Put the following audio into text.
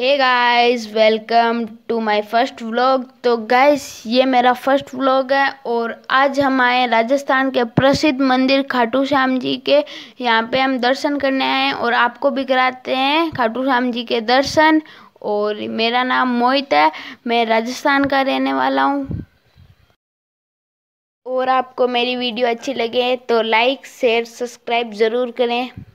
hey guys welcome to my first vlog तो guys ये मेरा फर्स्ट व्लॉग है और आज हम आए राजस्थान के प्रसिद्ध मंदिर खाटू श्याम जी के यहाँ पे हम दर्शन करने आए हैं और आपको भी कराते हैं खाटू श्याम जी के दर्शन और मेरा नाम मोहित है मैं राजस्थान का रहने वाला हूँ और आपको मेरी वीडियो अच्छी लगे तो लाइक शेयर सब्सक्राइब ज़रूर करें